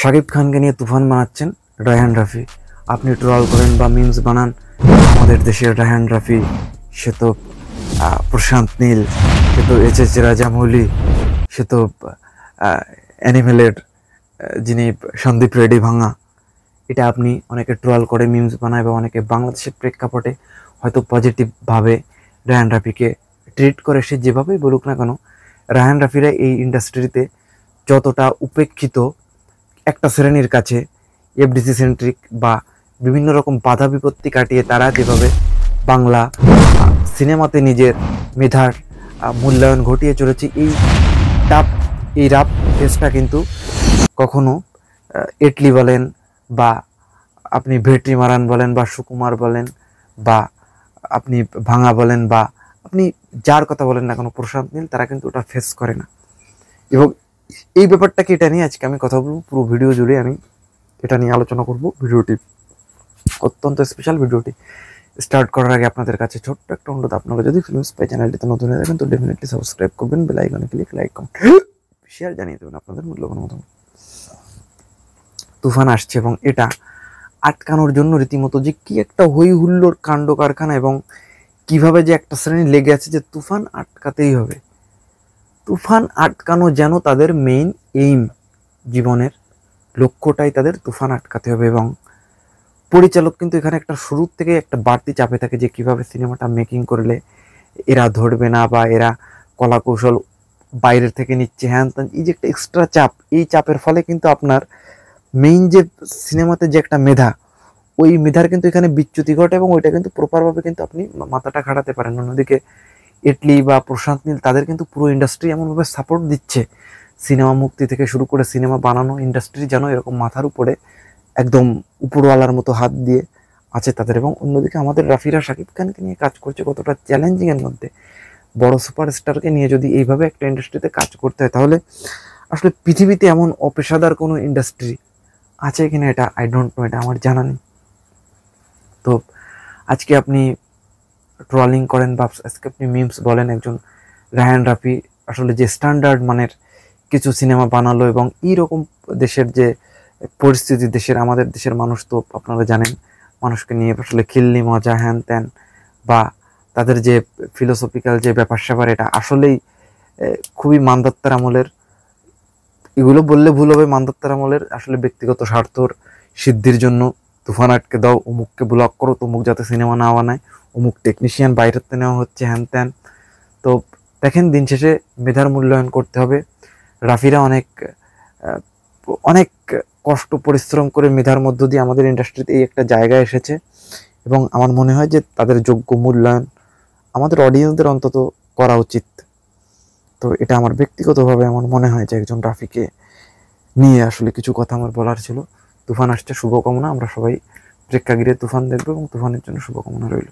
শাকিব খানকে নিয়ে তুফান বানাচ্ছেন রায়হান রাফি আপনি ট্রল করেন বা মিমস বানান আমাদের দেশের রায়হান রাফি সে তো প্রশান্ত নীল সে তো এইচ এস রাজামৌলি সে তো অ্যানিমেলের যিনি সন্দীপ রেড্ডি ভাঙা এটা আপনি অনেকে ট্রল করে মিমস বানায় বা অনেকে বাংলাদেশের প্রেক্ষাপটে হয়তো পজিটিভভাবে রায়হান রাফিকে ট্রিট করে সে যেভাবেই বলুক না কেন রায়হান রাফিরা এই ইন্ডাস্ট্রিতে যতটা উপেক্ষিত একটা শ্রেণীর কাছে এফডিসি সেন্ট্রিক বা বিভিন্ন রকম বাধা বিপত্তি কাটিয়ে তারা যেভাবে বাংলা সিনেমাতে নিজের মেধার মূল্যায়ন ঘটিয়ে চলেছে এই টাপ এই রাপ ফেসটা কিন্তু কখনো এটলি বলেন বা আপনি ভেটরি মারান বলেন বা সুকুমার বলেন বা আপনি ভাঙা বলেন বা আপনি যার কথা বলেন না কোনো প্রশান্ত নীল তারা কিন্তু ওটা ফেস করে না এবং এই ব্যাপারটাকে এটা নিয়ে আজকে আমি কথা বলবো পুরো ভিডিও জুড়ে আমি এটা নিয়ে আলোচনা করব ভিডিওটি অত্যন্ত স্পেশাল ভিডিওটি স্টার্ট করার আগে আপনাদের কাছে ছোট্ট একটা অনুরোধ আপনারা যদি ফিল্মস পাই চ্যানেলটিতে নতুন হয়ে থাকেন তো ডেফিনেটলি সাবস্ক্রাইব করবেন বেল আইকনে ক্লিক লাইক কমেন্ট শেয়ার জানিয়ে দেবেন আপনাদের মূল্যবান মতন তুফান আসছে এবং এটা আটকানোর জন্য রীতিমতো যে কি একটা হই হুল্লোর কাণ্ড কারখানা এবং কিভাবে যে একটা শ্রেণী লেগে আছে যে তুফান আটকাতেই হবে তুফান আটকানো যেন তাদের মেইন এইম জীবনের লক্ষ্যটাই তাদের তুফান আটকাতে হবে এবং পরিচালক কিন্তু এখানে একটা শুরুর থেকে একটা বাড়তি চাপে থাকে যে কিভাবে সিনেমাটা মেকিং করলে এরা ধরবে না বা এরা কলা কৌশল বাইরের থেকে নিচ্ছে হ্যান ত্যান এই যে একটা এক্সট্রা চাপ এই চাপের ফলে কিন্তু আপনার মেইন যে সিনেমাতে যে একটা মেধা ওই মেধার কিন্তু এখানে বিচ্যুতি ঘটে এবং ওইটা কিন্তু প্রপারভাবে কিন্তু আপনি মাথাটা খাটাতে পারেন অন্যদিকে ইডলি বা প্রশান্ত নীল তাদের কিন্তু পুরো ইন্ডাস্ট্রি এমনভাবে সাপোর্ট দিচ্ছে সিনেমা মুক্তি থেকে শুরু করে সিনেমা বানানো ইন্ডাস্ট্রি যেন এরকম মাথার উপরে একদম উপরওয়ালার মতো হাত দিয়ে আছে তাদের এবং অন্যদিকে আমাদের রাফিরা শাকিব খানকে নিয়ে কাজ করছে কতটা চ্যালেঞ্জিংয়ের মধ্যে বড় সুপারস্টারকে নিয়ে যদি এইভাবে একটা ইন্ডাস্ট্রিতে কাজ করতে হয় তাহলে আসলে পৃথিবীতে এমন অপেশাদার কোনো ইন্ডাস্ট্রি আছে কিনা এটা আই ডোন্ট নো এটা আমার জানা নেই তো আজকে আপনি ট্রলিং করেন বা আজকে আপনি মিমস বলেন একজন রায়ান রাফি আসলে যে স্ট্যান্ডার্ড মানের কিছু সিনেমা বানালো এবং এইরকম দেশের যে পরিস্থিতি দেশের আমাদের দেশের মানুষ তো আপনারা জানেন মানুষকে নিয়ে আসলে খিল্লি মজা হ্যান ত্যান বা তাদের যে ফিলোসফিক্যাল যে ব্যাপার স্যাপার এটা আসলেই খুবই মান্দাত্তার আমলের এগুলো বললে ভুল হবে মান্দাত্তার আমলের আসলে ব্যক্তিগত স্বার্থর সিদ্ধির জন্য তুফান আটকে দাও অমুককে ব্লক করো তমুক যাতে সিনেমা না বানায় অমুক টেকনিশিয়ান বাইরের থেকে নেওয়া হচ্ছে হ্যান ত্যান তো দেখেন দিন শেষে মেধার মূল্যায়ন করতে হবে রাফিরা অনেক অনেক কষ্ট পরিশ্রম করে মেধার মধ্য দিয়ে আমাদের ইন্ডাস্ট্রিতে এই একটা জায়গায় এসেছে এবং আমার মনে হয় যে তাদের যোগ্য মূল্যায়ন আমাদের অডিয়েন্সদের অন্তত করা উচিত তো এটা আমার ব্যক্তিগতভাবে আমার মনে হয় যে একজন রাফিকে নিয়ে আসলে কিছু কথা আমার বলার ছিল তুফান আসছে শুভকামনা আমরা সবাই প্রেক্ষাগৃহে তুফান দেখবো এবং তুফানের জন্য শুভকামনা রইল